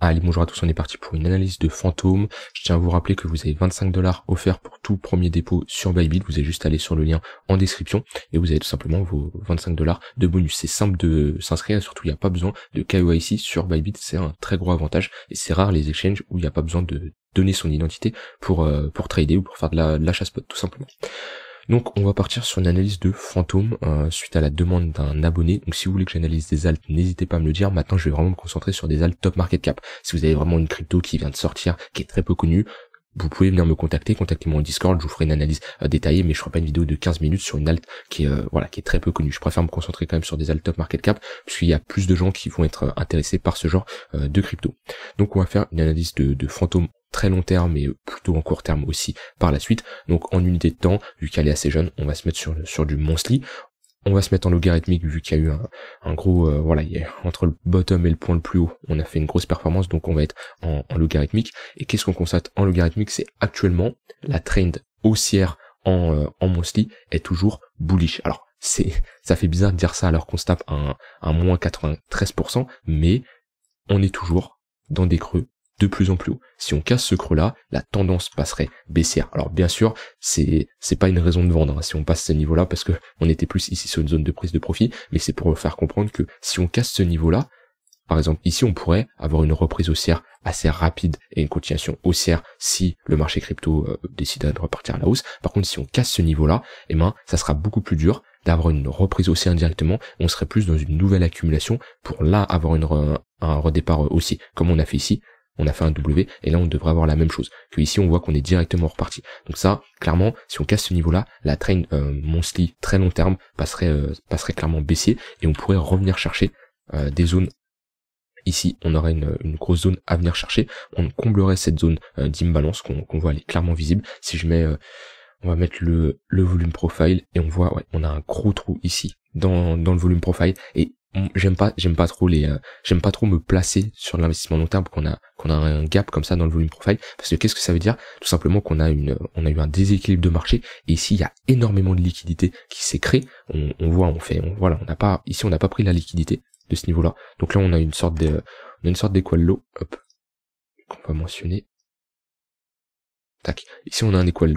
Allez bonjour à tous, on est parti pour une analyse de fantôme. Je tiens à vous rappeler que vous avez 25 dollars offerts pour tout premier dépôt sur Bybit. Vous avez juste à aller sur le lien en description et vous avez tout simplement vos 25 dollars de bonus. C'est simple de s'inscrire, surtout il n'y a pas besoin de KYC sur Bybit, c'est un très gros avantage et c'est rare les exchanges où il n'y a pas besoin de donner son identité pour, euh, pour trader ou pour faire de la, de chasse pot tout simplement. Donc on va partir sur une analyse de fantôme euh, suite à la demande d'un abonné. Donc si vous voulez que j'analyse des altes, n'hésitez pas à me le dire. Maintenant je vais vraiment me concentrer sur des altes top market cap. Si vous avez vraiment une crypto qui vient de sortir, qui est très peu connue, vous pouvez venir me contacter, contactez moi en Discord, je vous ferai une analyse euh, détaillée, mais je ferai pas une vidéo de 15 minutes sur une alt qui est, euh, voilà, qui est très peu connue. Je préfère me concentrer quand même sur des alt top market cap, puisqu'il y a plus de gens qui vont être euh, intéressés par ce genre de crypto. Donc on va faire une analyse de, de fantômes très long terme et plutôt en court terme aussi par la suite. Donc en unité de temps, vu qu'elle est assez jeune, on va se mettre sur, sur du monthly on va se mettre en logarithmique vu qu'il y a eu un, gros, euh, voilà, entre le bottom et le point le plus haut, on a fait une grosse performance, donc on va être en, logarithmique. Et qu'est-ce qu'on constate en logarithmique C'est actuellement la trend haussière en, euh, en est toujours bullish. Alors, c'est, ça fait bizarre de dire ça alors qu'on se tape un moins 93%, mais on est toujours dans des creux de plus en plus haut. Si on casse ce creux-là, la tendance passerait baissière. Alors bien sûr, c'est c'est pas une raison de vendre hein, si on passe ce niveau-là parce que on était plus ici sur une zone de prise de profit, mais c'est pour faire comprendre que si on casse ce niveau-là, par exemple ici on pourrait avoir une reprise haussière assez rapide et une continuation haussière si le marché crypto euh, décidait de repartir à la hausse. Par contre, si on casse ce niveau-là, et eh ben ça sera beaucoup plus dur d'avoir une reprise haussière directement, on serait plus dans une nouvelle accumulation pour là avoir une un redépart euh, haussier, comme on a fait ici, on a fait un W, et là on devrait avoir la même chose. Que ici on voit qu'on est directement reparti. Donc ça, clairement, si on casse ce niveau-là, la train euh, monthly très long terme passerait, euh, passerait clairement baissier, et on pourrait revenir chercher euh, des zones ici on aurait une, une, grosse zone à venir chercher, on comblerait cette zone euh, d'imbalance qu'on voit elle est clairement visible. Si je mets, on va mettre le, le, volume profile et on voit, ouais, on a un gros trou ici dans, dans le volume profile et j'aime pas j'aime pas trop les euh, j'aime pas trop me placer sur l'investissement long terme qu'on a qu'on a un gap comme ça dans le volume profile parce que qu'est-ce que ça veut dire tout simplement qu'on a une on a eu un déséquilibre de marché et ici il y a énormément de liquidité qui s'est créée on, voit on fait voilà on n'a pas ici on n'a pas pris la liquidité de ce niveau là donc là on a une sorte de une sorte d'équal low hop qu'on va mentionner tac ici on a un équal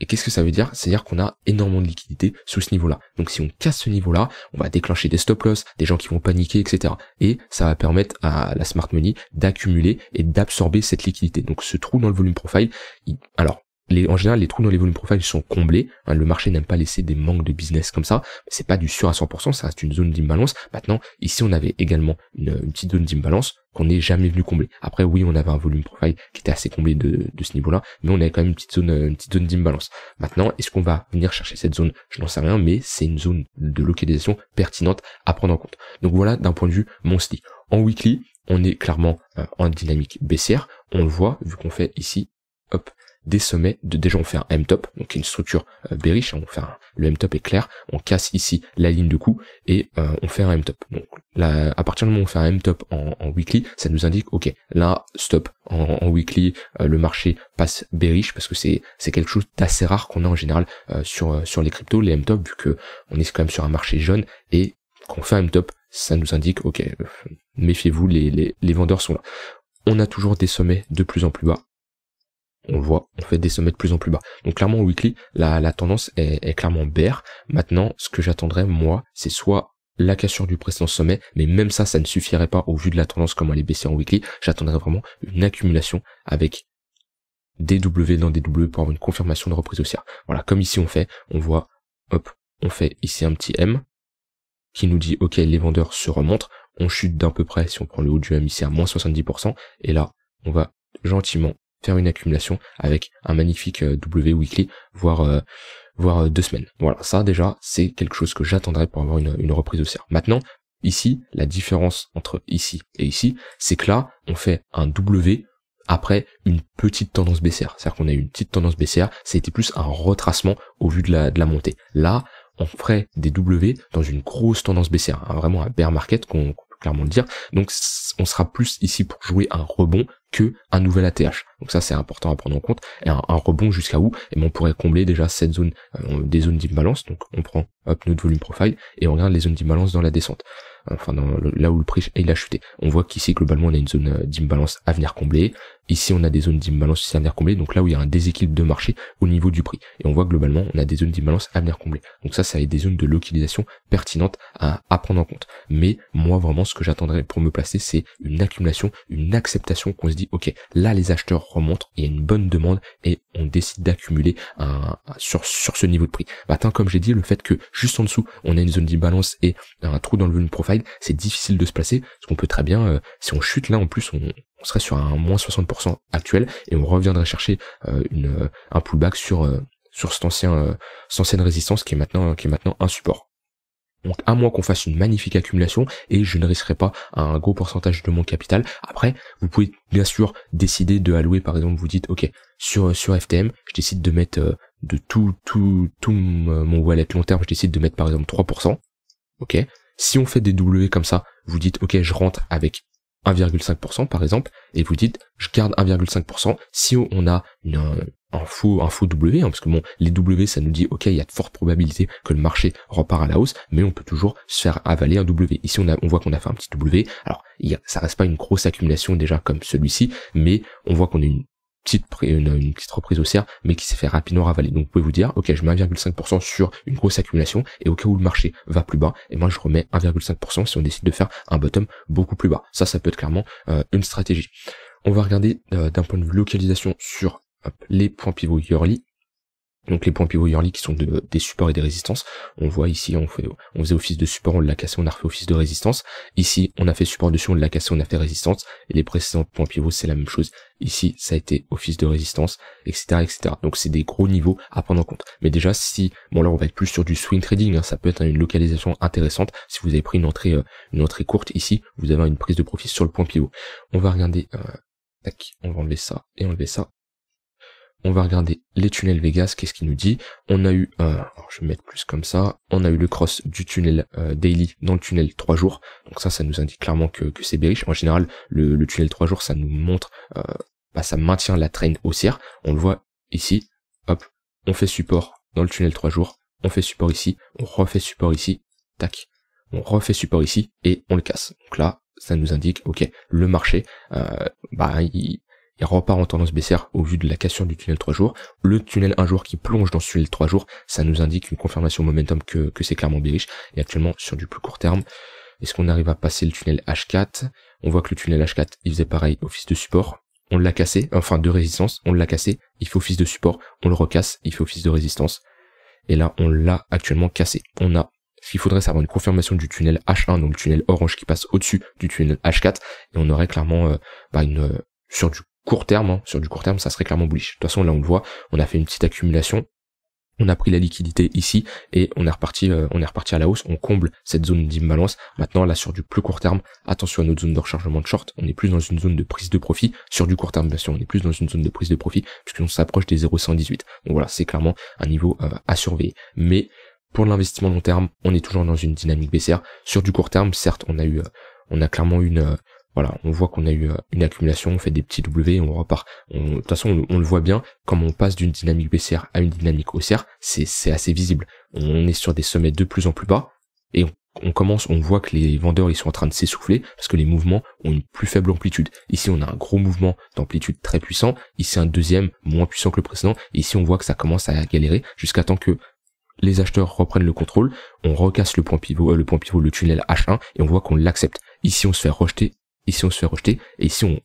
et qu'est-ce que ça veut dire C'est-à-dire qu'on a énormément de liquidités sous ce niveau-là. Donc si on casse ce niveau-là, on va déclencher des stop-loss, des gens qui vont paniquer, etc. Et ça va permettre à la smart money d'accumuler et d'absorber cette liquidité. Donc ce trou dans le volume profile, alors en général, les trous dans les volumes profiles sont comblés. Hein, le marché n'aime pas laisser des manques de business comme ça. C'est pas du sûr à 100%, ça reste une zone d'imbalance. Maintenant, ici, on avait également une, petite zone d'imbalance qu'on n'est jamais venu combler. Après, oui, on avait un volume profile qui était assez comblé de, ce niveau-là, mais on avait quand même une petite zone, euh, une petite zone d'imbalance. Maintenant, est-ce qu'on va venir chercher cette zone Je n'en sais rien, mais c'est une zone de localisation pertinente à prendre en compte. Donc voilà, d'un point de vue monthly. En weekly, on est clairement euh, en dynamique baissière. On le voit vu qu'on fait ici, hop, des sommets. De, déjà, on fait un M-top, donc une structure euh, hein, On fait le M-top est clair. On casse ici la ligne de coût et euh, on fait un M-top. Donc là, à partir du moment où on fait un M-top en, weekly, ça nous indique, ok, là, stop. En, weekly, euh, le marché passe bearish parce que c'est c'est quelque chose d'assez rare qu'on a en général euh, sur sur les cryptos, les M-top, vu que on est quand même sur un marché jaune et quand on fait un M-top, ça nous indique, ok, méfiez-vous, les vendeurs sont là on a toujours des sommets de plus en plus bas on le voit, on fait des sommets de plus en plus bas. Donc clairement, weekly, la, la tendance est, clairement baire. Maintenant, ce que j'attendrais, moi, c'est soit la cassure du précédent sommet, mais même ça, ça ne suffirait pas au vu de la tendance comme elle est baissée en weekly. J'attendrais vraiment une accumulation avec DW dans DW pour avoir une confirmation de reprise haussière. Voilà, comme ici on fait, on voit, hop, on fait ici un petit M qui nous dit, ok, les vendeurs se remontent, on chute d'un peu près, si on prend le haut du M ici à moins 70%, et là, on va gentiment faire une accumulation avec un magnifique euh, W weekly, voire euh, voire euh, deux semaines. Voilà, ça déjà, c'est quelque chose que j'attendrai pour avoir une, une reprise serre. Maintenant, ici, la différence entre ici et ici, c'est que là, on fait un W après une petite tendance baissière. C'est-à-dire qu'on a eu une petite tendance baissière, ça été plus un retracement au vu de la, de la montée. Là, on ferait des W dans une grosse tendance baissière, hein, vraiment un bear market qu'on peut clairement le dire. Donc on sera plus ici pour jouer un rebond un nouvel ATH. Donc ça c'est important à prendre en compte. Et un, rebond jusqu'à où Et eh ben, on pourrait combler déjà cette zone, euh, des zones d'imbalance. Donc on prend hop notre volume profile et on regarde les zones d'imbalance dans la descente. Enfin dans le, là où le prix il a chuté. On voit qu'ici globalement on a une zone euh, d'imbalance à venir combler. Ici, on a des zones d'imbalance à venir combler, donc là où il y a un déséquilibre de marché au niveau du prix. Et on voit globalement, on a des zones d'imbalance à venir combler. Donc ça, ça a des zones de localisation pertinentes à, prendre en compte. Mais moi, vraiment, ce que j'attendrais pour me placer, c'est une accumulation, une acceptation qu'on se dit, ok, là, les acheteurs remontent, il y a une bonne demande et on décide d'accumuler sur, ce niveau de prix. Maintenant, bah, comme j'ai dit, le fait que juste en dessous, on a une zone d'imbalance et un trou dans le volume profile, c'est difficile de se placer, parce qu'on peut très bien, euh, si on chute là, en plus, on, on serait sur un moins 60% actuel et on reviendrait chercher euh, une, euh, un pullback sur, euh, sur cet ancien, cette ancienne résistance qui est maintenant, qui est maintenant un support. Donc à moins qu'on fasse une magnifique accumulation et je ne risquerai pas un gros pourcentage de mon capital. Après, vous pouvez bien sûr décider de allouer, par exemple, vous dites ok sur sur FTM, je décide de mettre de tout tout tout mon wallet long terme, je décide de mettre par exemple 3%. Ok. Si on fait des W comme ça, vous dites ok je rentre avec 1,5% par exemple, et vous dites je garde 1,5% si on a une, un, faux, un faux W, hein, parce que bon, les W ça nous dit ok il y a de fortes probabilités que le marché repart à la hausse, mais on peut toujours se faire avaler un W. Ici on, on voit qu'on a fait un petit W, alors il y ça reste pas une grosse accumulation déjà comme celui-ci, mais on voit qu'on a une petite, une, petite reprise haussière, mais qui s'est fait rapidement ravaler. Donc vous pouvez vous dire, ok, je mets 1,5% sur une grosse accumulation, et au cas où le marché va plus bas, et moi je remets 1,5% si on décide de faire un bottom beaucoup plus bas. Ça, ça peut être clairement euh, une stratégie. On va regarder euh, d'un point de vue localisation sur les points pivots yearly donc les points pivots yearly qui sont des supports et des résistances. On voit ici, on, on faisait office de support, on l'a cassé, on a refait office de résistance. Ici, on a fait support dessus, on l'a cassé, on a fait résistance. Et les précédents points pivots, c'est la même chose. Ici, ça a été office de résistance, etc., etc. Donc c'est des gros niveaux à prendre en compte. Mais déjà, si, bon là, on va être plus sur du swing trading, hein, ça peut être une localisation intéressante. Si vous avez pris une entrée, euh, une entrée courte ici, vous avez une prise de profit sur le point pivot. On va regarder, euh, tac, on va enlever ça et enlever ça on va regarder les tunnels Vegas, qu'est-ce qu'il nous dit On a eu, euh, je vais mettre plus comme ça, on a eu le cross du tunnel euh, daily dans le tunnel 3 jours, donc ça, ça nous indique clairement que, c'est bearish. En général, le, tunnel 3 jours, ça nous montre, euh, bah, ça maintient la traîne haussière, on le voit ici, hop, on fait support dans le tunnel 3 jours, on fait support ici, on refait support ici, tac, on refait support ici, et on le casse. Donc là, ça nous indique, ok, le marché, euh, bah, il, il repart en tendance baissière au vu de la cassure du tunnel 3 jours. Le tunnel 1 jour qui plonge dans celui tunnel 3 jours, ça nous indique une confirmation momentum que, que c'est clairement bearish. Et actuellement, sur du plus court terme, est-ce qu'on arrive à passer le tunnel H4 On voit que le tunnel H4, il faisait pareil, office de support. On l'a cassé, enfin de résistance, on l'a cassé, il fait office de support, on le recasse, il fait office de résistance. Et là, on l'a actuellement cassé. On a qu'il faudrait, c'est avoir une confirmation du tunnel H1, donc le tunnel orange qui passe au-dessus du tunnel H4, et on aurait clairement euh, bah une, euh, sur du court terme, hein. sur du court terme, ça serait clairement bullish. De toute façon, là, on le voit, on a fait une petite accumulation. On a pris la liquidité ici et on est reparti, euh, on est reparti à la hausse. On comble cette zone d'imbalance. Maintenant, là, sur du plus court terme, attention à notre zone de rechargement de short. On est plus dans une zone de prise de profit. Sur du court terme, bien sûr, on est plus dans une zone de prise de profit puisqu'on s'approche des 0,118. Donc voilà, c'est clairement un niveau euh, à surveiller. Mais pour l'investissement long terme, on est toujours dans une dynamique baissière. Sur du court terme, certes, on a eu, euh, on a clairement une, voilà, on voit qu'on a eu euh, une accumulation, on fait des petits W, on repart. De toute façon, on, le voit bien, comme on passe d'une dynamique baissière à une dynamique haussière, c'est assez visible. On est sur des sommets de plus en plus bas, et on, commence, on voit que les vendeurs ils sont en train de s'essouffler parce que les mouvements ont une plus faible amplitude. Ici on a un gros mouvement d'amplitude très puissant, ici un deuxième moins puissant que le précédent, ici on voit que ça commence à galérer jusqu'à temps que les acheteurs reprennent le contrôle, on recasse le point pivot, euh, le point pivot, le tunnel H1 et on voit qu'on l'accepte. Ici on se fait rejeter ici on se fait rejeter, et ici on,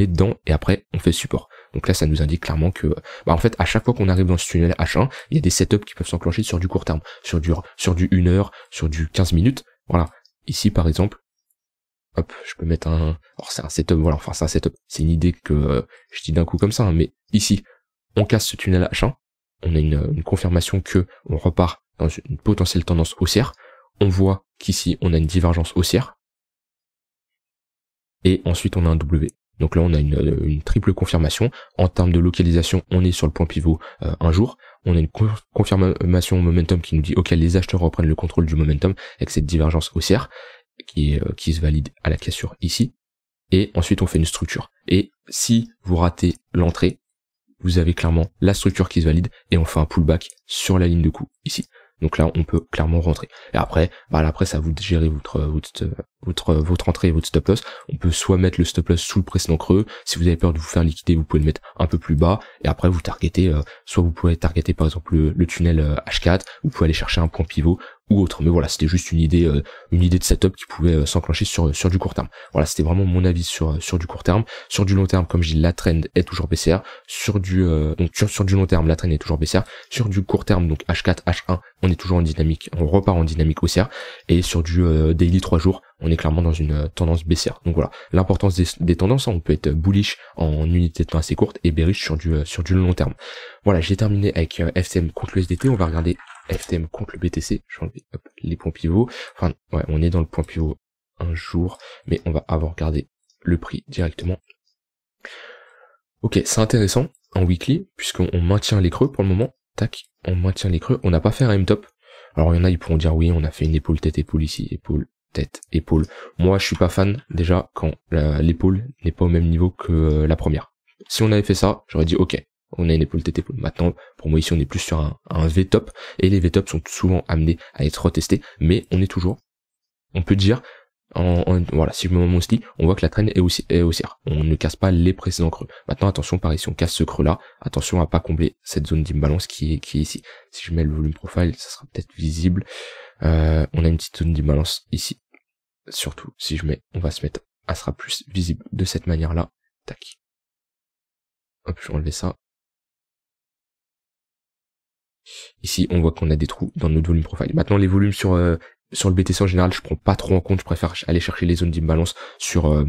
est dedans, et après on fait support. Donc là, ça nous indique clairement que, bah, en fait, à chaque fois qu'on arrive dans ce tunnel H1, il y a des setups qui peuvent s'enclencher sur du court terme, sur du, sur du 1 heure, sur du 15 minutes. Voilà. Ici, par exemple, hop, je peux mettre un, alors c'est un setup, voilà, enfin, c'est un setup. C'est une idée que je dis d'un coup comme ça, hein, mais ici, on casse ce tunnel H1, on a une, une confirmation que on repart dans une potentielle tendance haussière. On voit qu'ici, on a une divergence haussière et ensuite on a un W. Donc là, on a euh, une, triple confirmation. En termes de localisation, on est sur le point pivot euh, un jour. On a une confirmation momentum qui nous dit ok, les acheteurs reprennent le contrôle du momentum avec cette divergence haussière qui, euh, qui se valide à la cassure ici. Et ensuite, on fait une structure. Et si vous ratez l'entrée, vous avez clairement la structure qui se valide et on fait un pullback sur la ligne de coup ici. Donc là, on peut clairement rentrer. Et après, par bah, après, ça vous gérer votre, votre, votre, entrée et votre stop loss. On peut soit mettre le stop loss sous le précédent creux. Si vous avez peur de vous faire liquider, vous pouvez le mettre un peu plus bas. Et après, vous targetez, euh, soit vous pouvez targeter, par exemple, le tunnel H4. Euh, vous pouvez aller chercher un point pivot ou autre. Mais voilà, c'était juste une idée, euh, une idée de setup qui pouvait euh, s'enclencher sur sur du court terme. Voilà, c'était vraiment mon avis sur euh, sur du court terme. Sur du long terme, comme je dis, la trend est toujours baissière. Sur du donc sur, du long terme, la trend est toujours baissière. Sur du court terme, donc H4, H1, on est toujours en dynamique, on repart en dynamique haussière. Et sur du daily 3 jours, on est clairement dans une tendance baissière. Donc voilà, l'importance des, tendances, hein, on peut être bullish en unité de temps assez courte et bearish sur du sur du long terme. Voilà, j'ai terminé avec FCM contre le SDT. On va regarder FTM contre le BTC. Je vais les points pivots. Enfin, ouais, on est dans le point pivot un jour, mais on va avoir gardé le prix directement. Ok, c'est intéressant en weekly, puisqu'on maintient les creux pour le moment. Tac, on maintient les creux. On n'a pas fait un M-top. Alors il y en a, ils pourront dire oui, on a fait une épaule, tête, épaule ici, épaule, tête, épaule. Moi, je suis pas fan déjà quand l'épaule n'est pas au même niveau que euh, la première. Si on avait fait ça, j'aurais dit ok, on a une épaule épaule, Maintenant, pour moi ici, on est plus sur un, V-top, et les V-tops sont souvent amenés à être retestés, mais on est toujours, on peut dire, en, voilà, si je me mon dit, on voit que la traîne est aussi est haussière. On ne casse pas les précédents creux. Maintenant, attention, par ici on casse ce creux-là, attention à pas combler cette zone d'imbalance qui est, qui est ici. Si je mets le volume profile, ça sera peut-être visible. Euh, on a une petite zone d'imbalance ici. Surtout, si je mets, on va se mettre, elle sera plus visible de cette manière-là. Tac. Hop, je vais enlever ça. Ici, on voit qu'on a des trous dans notre volume profile. Maintenant, les volumes sur, euh, sur le BTC en général, je prends pas trop en compte. Je préfère aller chercher les zones d'imbalance sur, euh,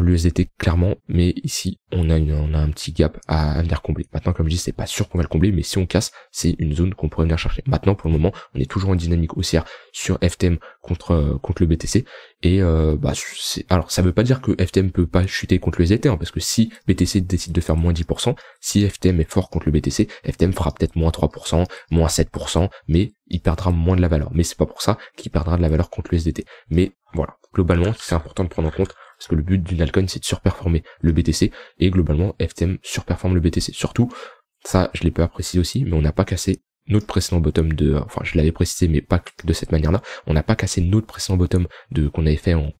l'USDT clairement, mais ici on a, on a un petit gap à, venir combler. Maintenant, comme je dis, c'est pas sûr qu'on va le combler, mais si on casse, c'est une zone qu'on pourrait venir chercher. Maintenant, pour le moment, on est toujours en dynamique haussière sur FTM contre euh, contre le BTC. Et euh, bah, alors ça veut pas dire que FTM peut pas chuter contre le USDT, hein, parce que si BTC décide de faire moins 10%, si FTM est fort contre le BTC, FTM fera peut-être moins 3%, moins 7%, mais il perdra moins de la valeur. Mais c'est pas pour ça qu'il perdra de la valeur contre le USDT. Mais voilà, globalement, c'est important de prendre en compte parce que le but d'une altcoin, c'est de surperformer le BTC. Et globalement, FTM surperforme le BTC. Surtout, ça, je l'ai pas précisé aussi, mais on n'a pas cassé notre précédent bottom de, enfin, je l'avais précisé, mais pas de cette manière-là. On n'a pas cassé notre précédent bottom de, qu'on avait fait en,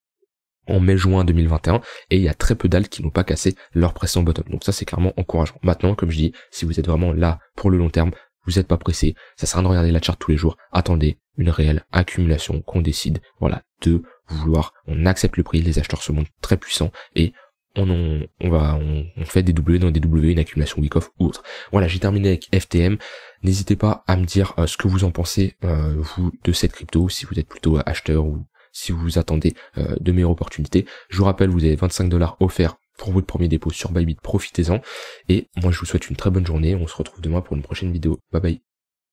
en mai-juin 2021 et il y a très peu d'alt qui n'ont pas cassé leur précédent bottom. Donc ça c'est clairement encourageant. Maintenant, comme je dis, si vous êtes vraiment là pour le long terme, vous n'êtes pas pressé, ça sert à rien de regarder la charte tous les jours, attendez une réelle accumulation qu'on décide, voilà, de vouloir, on accepte le prix, les acheteurs se montrent très puissants et on, on va, on, fait des W dans des W, une accumulation week-off ou autre. Voilà, j'ai terminé avec FTM. N'hésitez pas à me dire euh, ce que vous en pensez, euh, vous, de cette crypto, si vous êtes plutôt acheteur ou si vous attendez euh, de meilleures opportunités. Je vous rappelle, vous avez 25 dollars offerts pour votre premier dépôt sur Bybit, profitez-en. Et moi, je vous souhaite une très bonne journée. On se retrouve demain pour une prochaine vidéo. Bye bye.